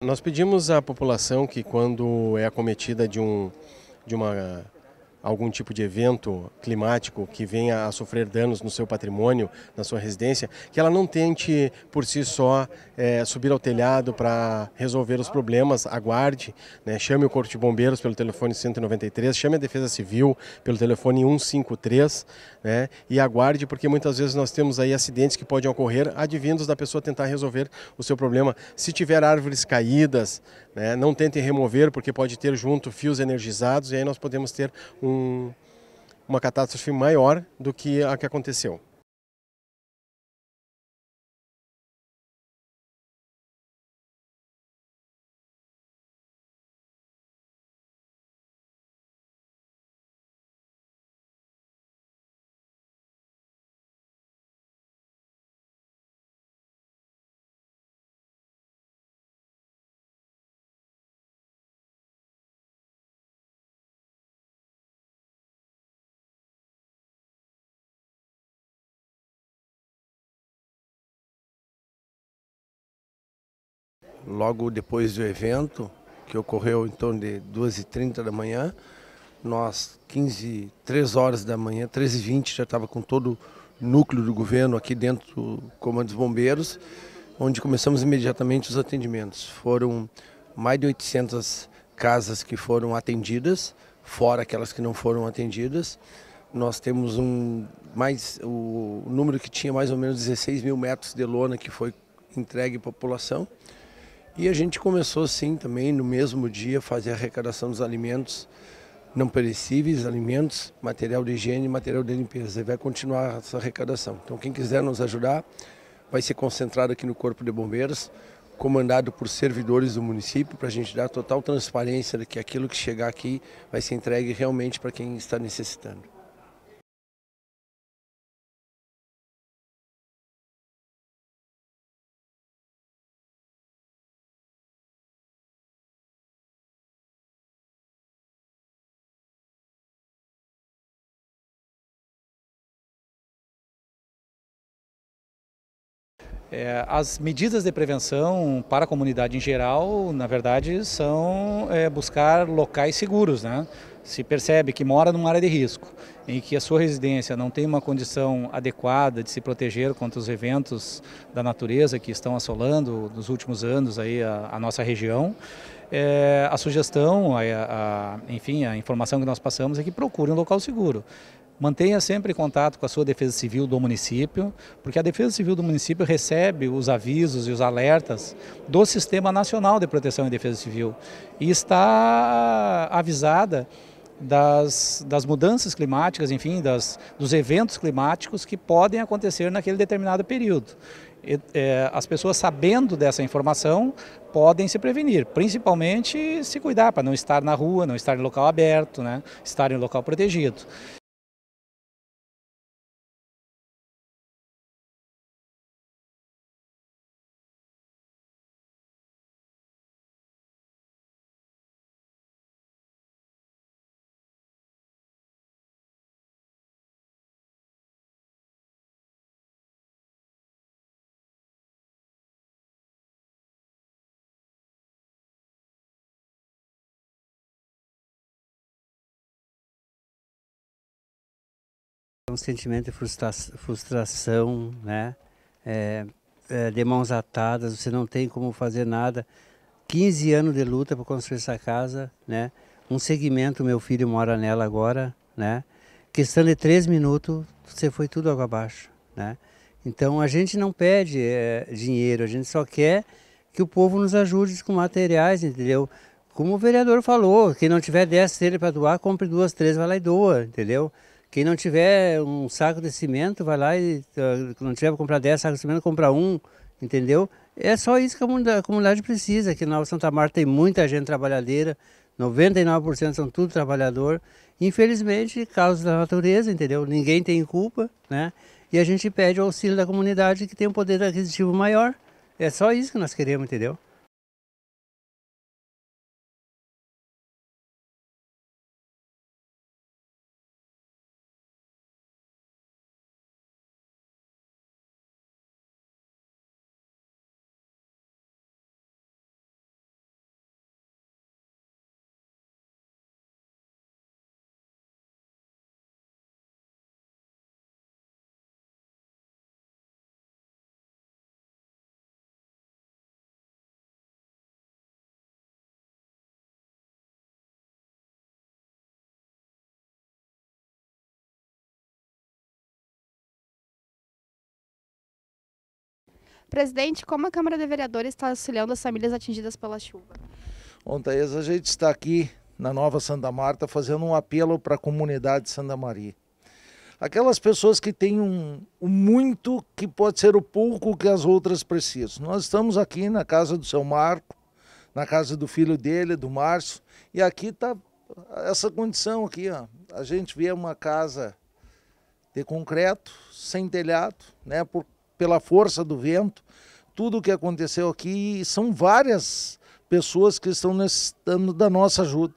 Nós pedimos à população que quando é acometida de, um, de uma algum tipo de evento climático que venha a sofrer danos no seu patrimônio, na sua residência, que ela não tente por si só é, subir ao telhado para resolver os problemas, aguarde, né, chame o Corpo de Bombeiros pelo telefone 193, chame a Defesa Civil pelo telefone 153 né, e aguarde, porque muitas vezes nós temos aí acidentes que podem ocorrer advindos da pessoa tentar resolver o seu problema. Se tiver árvores caídas, né, não tentem remover, porque pode ter junto fios energizados e aí nós podemos ter um uma catástrofe maior do que a que aconteceu. logo depois do evento, que ocorreu em torno de 2h30 da manhã, nós, 15, 3 horas da manhã, 13h20, já estava com todo o núcleo do governo aqui dentro do Comando dos Bombeiros, onde começamos imediatamente os atendimentos. Foram mais de 800 casas que foram atendidas, fora aquelas que não foram atendidas. Nós temos um mais o número que tinha mais ou menos 16 mil metros de lona que foi entregue à população. E a gente começou sim também no mesmo dia fazer a arrecadação dos alimentos não perecíveis, alimentos, material de higiene, material de limpeza. E vai continuar essa arrecadação. Então quem quiser nos ajudar vai ser concentrado aqui no Corpo de Bombeiros, comandado por servidores do município, para a gente dar total transparência de que aquilo que chegar aqui vai ser entregue realmente para quem está necessitando. É, as medidas de prevenção para a comunidade em geral, na verdade, são é, buscar locais seguros, né? se percebe que mora numa área de risco, em que a sua residência não tem uma condição adequada de se proteger contra os eventos da natureza que estão assolando nos últimos anos aí a, a nossa região, é, a sugestão, a, a, enfim, a informação que nós passamos é que procure um local seguro. Mantenha sempre contato com a sua Defesa Civil do município, porque a Defesa Civil do município recebe os avisos e os alertas do Sistema Nacional de Proteção e Defesa Civil e está avisada das, das mudanças climáticas, enfim, das, dos eventos climáticos que podem acontecer naquele determinado período. E, é, as pessoas sabendo dessa informação podem se prevenir, principalmente se cuidar para não estar na rua, não estar em local aberto, né, estar em local protegido. sentimento de frustra frustração, né? É, é, de mãos atadas, você não tem como fazer nada. 15 anos de luta para construir essa casa, né? Um segmento, meu filho mora nela agora, né? Questão de três minutos, você foi tudo água abaixo, né? Então a gente não pede é, dinheiro, a gente só quer que o povo nos ajude com materiais, entendeu? Como o vereador falou, quem não tiver 10 telhas para doar, compre duas, três, vai lá e doa, entendeu? Quem não tiver um saco de cimento, vai lá e ah, não tiver para comprar 10 sacos de cimento, compra um, entendeu? É só isso que a comunidade precisa. Aqui na Nova Santa Marta tem muita gente trabalhadeira, 99% são tudo trabalhador. Infelizmente, causa da natureza, entendeu? Ninguém tem culpa, né? E a gente pede o auxílio da comunidade que tem um poder aquisitivo maior. É só isso que nós queremos, entendeu? Presidente, como a Câmara de Vereadores está auxiliando as famílias atingidas pela chuva? Ontem a gente está aqui na Nova Santa Marta fazendo um apelo para a comunidade Santa Maria. Aquelas pessoas que têm um, um muito que pode ser o pouco que as outras precisam. Nós estamos aqui na casa do seu Marco, na casa do filho dele, do Márcio, e aqui está essa condição aqui, ó. A gente vê uma casa de concreto, sem telhado, né? Por pela força do vento, tudo o que aconteceu aqui. São várias pessoas que estão necessitando da nossa ajuda.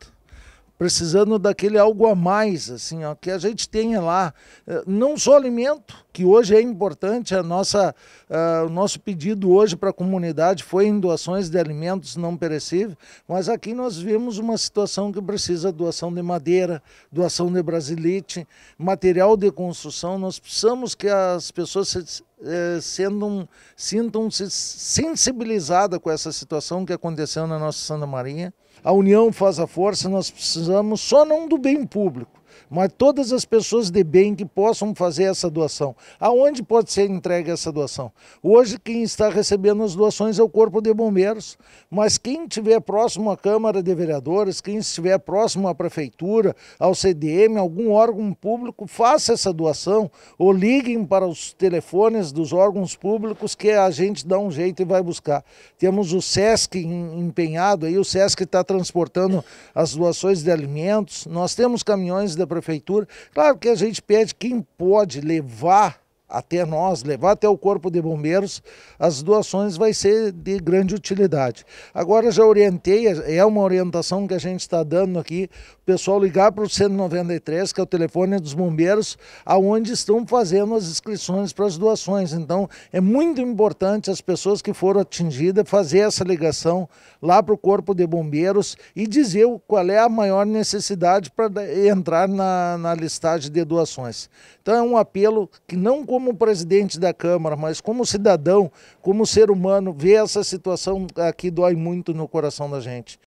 Precisando daquele algo a mais, assim, ó, que a gente tenha lá, eh, não só alimento, que hoje é importante, a nossa, uh, o nosso pedido hoje para a comunidade foi em doações de alimentos não perecíveis, mas aqui nós vimos uma situação que precisa doação de madeira, doação de brasilite, material de construção, nós precisamos que as pessoas se eh, sendo sintam-se sensibilizada com essa situação que aconteceu na nossa Santa Maria. A união faz a força, nós precisamos só não do bem público, mas todas as pessoas de bem que possam fazer essa doação. Aonde pode ser entregue essa doação? Hoje quem está recebendo as doações é o Corpo de Bombeiros, mas quem estiver próximo à Câmara de Vereadores, quem estiver próximo à Prefeitura, ao CDM, algum órgão público, faça essa doação ou liguem para os telefones dos órgãos públicos que a gente dá um jeito e vai buscar. Temos o SESC empenhado aí, o SESC está transportando as doações de alimentos, nós temos caminhões de da prefeitura. Claro que a gente pede quem pode levar até nós, levar até o Corpo de Bombeiros, as doações vai ser de grande utilidade. Agora já orientei, é uma orientação que a gente está dando aqui, o pessoal ligar para o 193, que é o telefone dos bombeiros, aonde estão fazendo as inscrições para as doações. Então, é muito importante as pessoas que foram atingidas fazer essa ligação lá para o Corpo de Bombeiros e dizer qual é a maior necessidade para entrar na, na listagem de doações. Então, é um apelo que não como como presidente da Câmara, mas como cidadão, como ser humano, ver essa situação aqui dói muito no coração da gente.